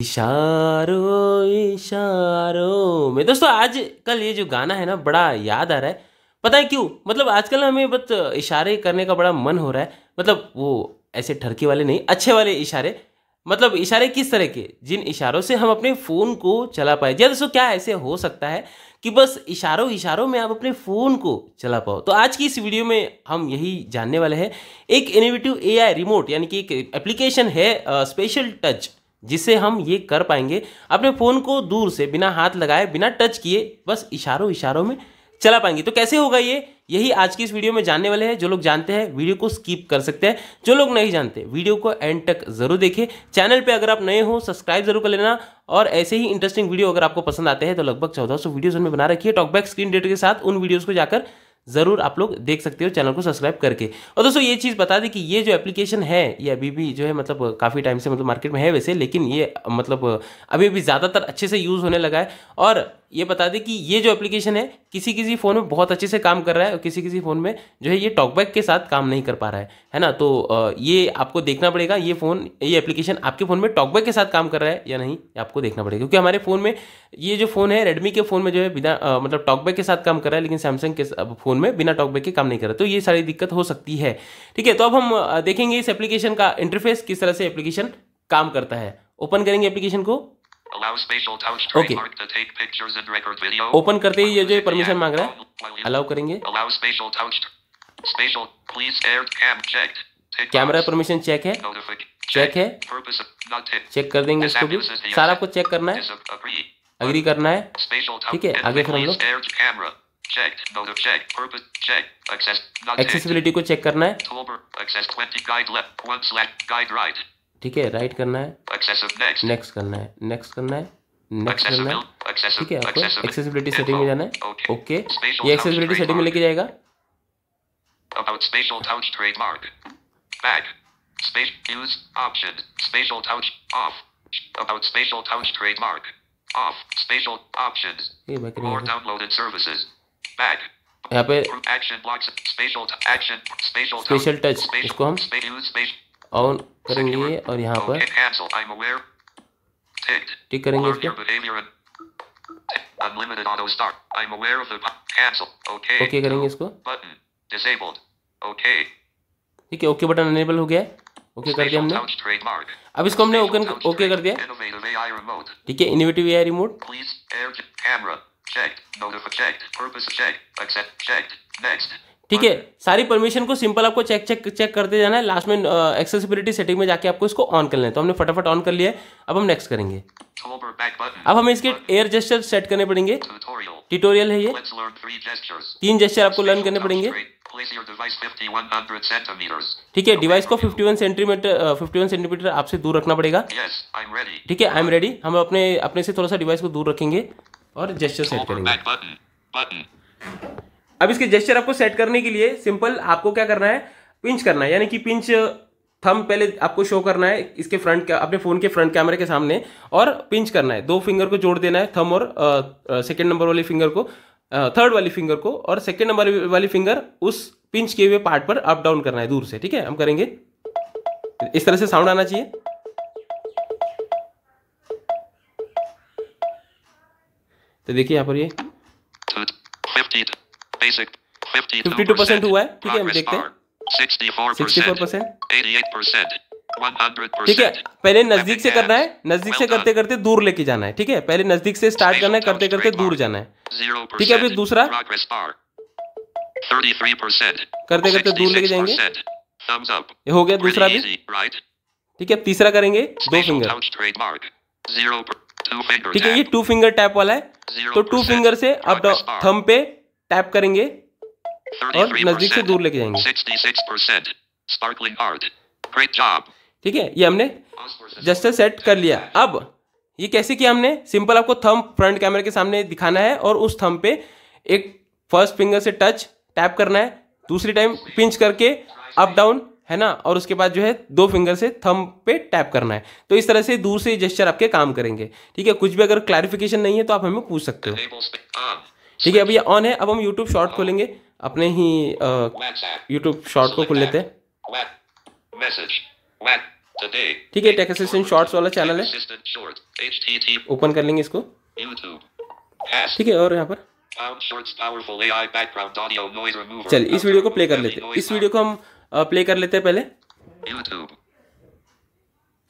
इशारो इशारो में दोस्तों आज कल ये जो गाना है ना बड़ा याद आ रहा है पता है क्यों मतलब आजकल हमें बस इशारे करने का बड़ा मन हो रहा है मतलब वो ऐसे ठरकी वाले नहीं अच्छे वाले इशारे मतलब इशारे किस तरह के जिन इशारों से हम अपने फ़ोन को चला पाए जी दोस्तों क्या ऐसे हो सकता है कि बस इशारों इशारों में आप अपने फ़ोन को चला पाओ तो आज की इस वीडियो में हम यही जानने वाले हैं एक इनोवेटिव एआई रिमोट यानी कि एक एप्लीकेशन है स्पेशल टच जिससे हम ये कर पाएंगे अपने फ़ोन को दूर से बिना हाथ लगाए बिना टच किए बस इशारों इशारों में चला पाएंगे तो कैसे होगा ये यही आज की इस वीडियो में जानने वाले हैं जो लोग जानते हैं वीडियो को स्किप कर सकते हैं जो लोग नहीं जानते वीडियो को एंड तक जरूर देखें चैनल पे अगर आप नए हो सब्सक्राइब जरूर कर लेना और ऐसे ही इंटरेस्टिंग वीडियो अगर आपको पसंद आते हैं तो लगभग चौदह सौ वीडियोज हमें बना रखिए टॉकबैक स्क्रीन डेट के साथ उन वीडियोज़ को जाकर ज़रूर आप लोग देख सकते हो चैनल को सब्सक्राइब करके और दोस्तों ये चीज़ बता दें कि ये जो एप्लीकेशन है ये अभी भी जो है मतलब काफ़ी टाइम से मतलब मार्केट में है वैसे लेकिन ये मतलब अभी भी ज़्यादातर अच्छे से यूज़ होने लगा है और ये बता दें कि ये जो एप्लीकेशन है किसी किसी फ़ोन में बहुत अच्छे से काम कर रहा है और किसी किसी फ़ोन में जो है ये टॉकबैक के साथ काम नहीं कर पा रहा है है ना तो ये आपको देखना पड़ेगा ये फ़ोन ये एप्लीकेशन आपके फ़ोन में टॉकबैक के साथ काम कर रहा है या नहीं आपको देखना पड़ेगा क्योंकि हमारे फ़ोन में ये जो फ़ोन है रेडमी के फ़ोन में जो है बिना मतलब टॉकबैक के साथ काम कर रहा है लेकिन सैमसंग के फ़ोन में बिना टॉकबैक के काम नहीं कर रहा तो ये सारी दिक्कत हो सकती है ठीक है तो अब हम देखेंगे इस एप्लीकेशन का इंटरफेस किस तरह से एप्लीकेशन काम करता है ओपन करेंगे एप्लीकेशन को ओके ओपन करते ही ये जो परमिशन मांग रहा है अलाउ करेंगे कैमरा परमिशन चेक है चेक है चेक कर देंगे इसको भी सारा कुछ चेक करना है अग्री करना है ठीक है आगे फिर हम लोग एक्सेसिबिलिटी को चेक करना है ठीक है राइट करना है नेक्स्ट करना है नेक्स्ट करना है नेक्स्ट करना है ठीक है आपको एक्सेसिबिलिटी सेटिंग में जाना है ओके ये एक्सेसिबिलिटी सेटिंग में लेके जाएगा About spatial touch trademark. Back. Space use option. Spatial touch off. About spatial touch trademark. Off. Spatial options. More downloaded services. Back. यहाँ पे स्पेशल टच इसको हम ऑन करेंगे और यहाँ पर टिक करेंगे ओके करेंगे इसको ठीक है ओके बटन अनेबल हो गया ओके कर दिया हमने अब इसको हमने ओपन ओके कर दिया ठीक है इनोवेटिव एआई रिमोट ठीक है सारी परमिशन को सिंपल आपको चेक चेक चेक करते जाना है लास्ट में एक्सेसिबिलिटी uh, सेटिंग में जाके आपको इसको ऑन कर लेना तो हमने फटाफट ऑन कर लिया है अब हम नेक्स्ट करेंगे अब हमें इसके एयर जेस्टर सेट करने पड़ेंगे ट्यूटोरियल है ये तीन जेस्टर आपको लर्न करने पड़ेंगे ठीक है डिवाइस को 51 सेंटीमीटर 51 सेंटीमीटर आपसे दूर रखना पड़ेगा ठीक है आई एम रेडी हम अपने अपने से थोड़ा सा डिवाइस को दूर रखेंगे और जेस्टर सेट करेंगे अब इसके जेस्चर आपको सेट करने के लिए सिंपल आपको क्या करना है पिंच करना है यानी कि पिंच थम uh, पहले आपको शो करना है इसके फ्रंट अपने फ़ोन के फ्रंट कैमरे के सामने और पिंच करना है दो फिंगर को जोड़ देना है थम और सेकेंड uh, नंबर uh, वाली फिंगर को थर्ड वाली फिंगर को और सेकेंड नंबर वाली फिंगर उस पिंच किए हुए पार्ट पर अप डाउन करना है दूर से ठीक है हम करेंगे इस तरह से साउंड आना चाहिए तो देखिए यहां पर ये तो फिफ्टी टू परसेंट हुआ है ठीक है हम देखते हैं सिक्सटी फोर परसेंट ठीक है पहले नजदीक से करना है नजदीक से करते करते दूर लेके जाना है ठीक है पहले नजदीक से स्टार्ट करना है करते करते दूर जाना है ठीक है फिर दूसरा करते करते दूर लेके जाएंगे ये हो गया दूसरा भी ठीक है अब तीसरा करेंगे दो फिंगर ठीक है ये टू फिंगर टैप वाला है तो टू फिंगर से आप थम पे टैप करेंगे और नजदीक से दूर लेके जाएंगे ठीक है ये हमने जस्ट सेट कर लिया अब ये कैसे किया हमने सिंपल आपको थंब फ्रंट कैमरे के सामने दिखाना है और उस थंब पे एक फर्स्ट फिंगर से टच टैप करना है दूसरी टाइम पिंच करके अप डाउन है ना और उसके बाद जो है दो फिंगर से थम पे टैप करना है तो इस तरह से दूर से जेस्चर आपके काम करेंगे ठीक है कुछ भी अगर क्लैरिफिकेशन नहीं है तो आप हमें पूछ सकते हो ठीक है अभी ऑन है अब हम यूट्यूब शॉर्ट खोलेंगे अपने ही यूट्यूब शॉर्ट को खोल लेते हैं ठीक है टेक असिस्टेंट शॉर्ट्स वाला चैनल है ओपन कर लेंगे इसको ठीक है और यहाँ पर चल इस वीडियो को प्ले कर लेते हैं इस वीडियो को हम प्ले कर लेते हैं पहले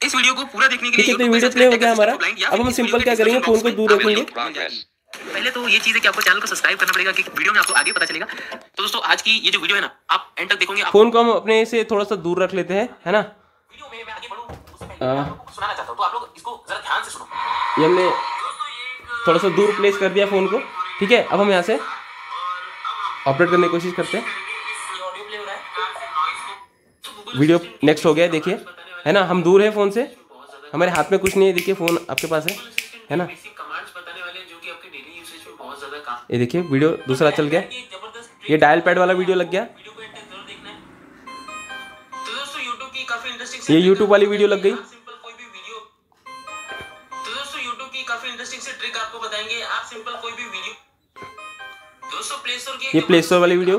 इस वीडियो को पूरा देखने के लिए तो वीडियो प्ले हो गया हमारा अब हम सिंपल क्या करेंगे फोन को दूर रखेंगे पहले तो ये चीज है कि आपको चैनल को सब्सक्राइब करना पड़ेगा कि वीडियो में आपको आगे पता चलेगा तो दोस्तों आज की ये जो वीडियो है ना आप एंड तक देखोगे फोन को हम अपने से थोड़ा सा दूर रख लेते हैं है ना वीडियो में मैं आगे हाँ। तो ये हमने थोड़ा सा दूर प्लेस कर दिया फोन को ठीक है अब हम यहाँ से अपडेट करने की कोशिश करते हैं वीडियो नेक्स्ट हो गया देखिए है ना हम दूर हैं फ़ोन से हमारे हाथ में कुछ नहीं है देखिए फ़ोन आपके पास है है ना ये देखिए वीडियो तो दूसरा चल गया ये डायल पैड वाला तो वीडियो लग गया हाँ, तो ये YouTube वाली वीडियो लग गई ये प्ले स्टोर वाली वीडियो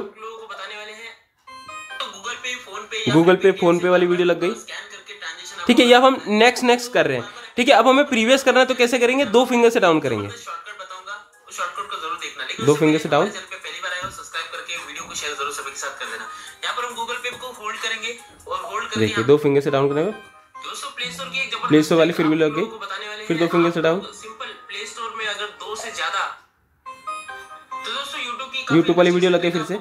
गूगल पे फोन पे वाली वीडियो लग गई ठीक है ये अब हम नेक्स्ट नेक्स्ट कर रहे हैं ठीक है अब हमें प्रीवियस करना है तो कैसे करेंगे दो फिंगर से डाउन करेंगे दो फिंगर से डाउन देखिए दो फिंगर से डाउन करेंगे प्ले स्टोर वाली फिर भी लग गई फिर दो फिंगर से डाउन सिंपल प्ले स्टोर में अगर दो से ज्यादा तो दोस्तों यूट्यूब की यूट्यूब वाली वीडियो लग गई फिर से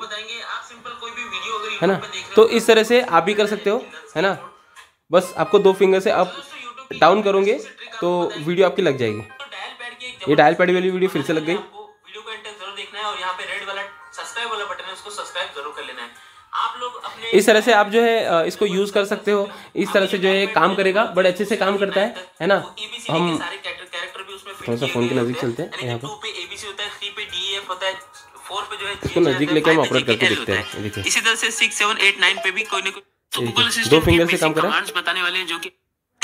है ना तो इस तरह से आप भी कर सकते हो है ना बस आपको दो फिंगर से आप डाउन करोगे तो वीडियो आपकी लग जाएगी तो ये डायल पैड वाली वीडियो फिर से लग गई इस तरह से आप जो है इसको यूज़ कर सकते हो इस तरह से जो है काम करेगा बड़े अच्छे से काम करता है है ना e हम थोड़ा सा फ़ोन के नज़दीक चलते हैं यहाँ पर e इसको नज़दीक लेके हम ऑपरेट करके देखते हैं इसी तरह से दो फिंगर से काम करें बताने वाले जो की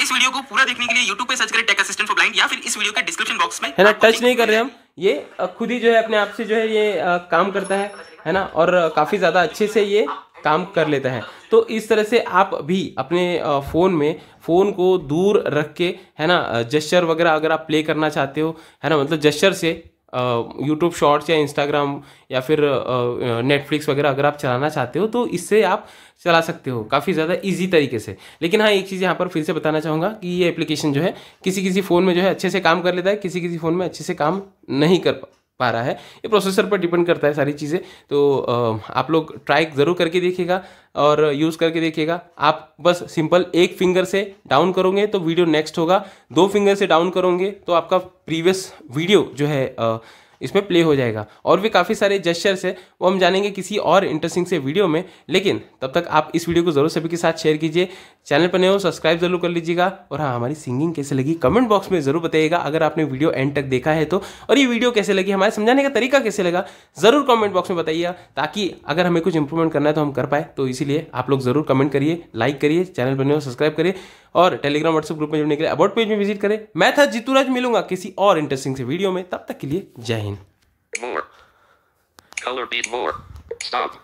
इस वीडियो को पूरा देखने के लिए YouTube पे सर्च करें टेक असिस्टेंट फॉर ब्लाइंड या फिर इस वीडियो के डिस्क्रिप्शन बॉक्स में है ना टच नहीं कर रहे हम ये खुद ही जो है अपने आप से जो है ये काम करता है है ना और काफ़ी ज़्यादा अच्छे से ये काम कर लेता है तो इस तरह से आप भी अपने फ़ोन में फ़ोन को दूर रख के है ना जस्चर वगैरह अगर आप प्ले करना चाहते हो है ना मतलब जस्चर से यूट्यूब शॉर्ट्स या इंस्टाग्राम या फिर नेटफ्लिक्स वगैरह अगर आप चलाना चाहते हो तो इससे आप चला सकते हो काफ़ी ज़्यादा इजी तरीके से लेकिन हाँ एक चीज़ यहाँ पर फिर से बताना चाहूँगा कि ये एप्लीकेशन जो है किसी किसी फ़ोन में जो है अच्छे से काम कर लेता है किसी किसी फ़ोन में अच्छे से काम नहीं कर पा पा रहा है ये प्रोसेसर पर डिपेंड करता है सारी चीज़ें तो आप लोग ट्राई ज़रूर करके देखिएगा और यूज़ करके देखिएगा आप बस सिंपल एक फिंगर से डाउन करोगे तो वीडियो नेक्स्ट होगा दो फिंगर से डाउन करोगे तो आपका प्रीवियस वीडियो जो है इसमें प्ले हो जाएगा और भी काफ़ी सारे जेस्चर्स है वो हम जानेंगे किसी और इंटरेस्टिंग से वीडियो में लेकिन तब तक आप इस वीडियो को जरूर सभी के साथ शेयर कीजिए चैनल पर नए हो सब्सक्राइब जरूर कर लीजिएगा और हाँ हमारी सिंगिंग कैसे लगी कमेंट बॉक्स में जरूर बताइएगा अगर आपने वीडियो एंड तक देखा है तो और ये वीडियो कैसे लगी हमारे समझाने का तरीका कैसे लगा जरूर कमेंट बॉक्स में बताइए ताकि अगर हमें कुछ इंप्रूवमेंट करना है तो हम कर पाए तो इसीलिए आप लोग जरूर कमेंट करिए लाइक करिए चैनल पर नए हो सब्सक्राइब करिए और टेलीग्राम व्हाट्सएप ग्रुप में जुड़ने के लिए अबाउट पेज में विजिट करें मैं था जीतूराज मिलूंगा किसी और इंटरेस्टिंग से वीडियो में तब तक के लिए जय Hind More. Color beat more. Stop.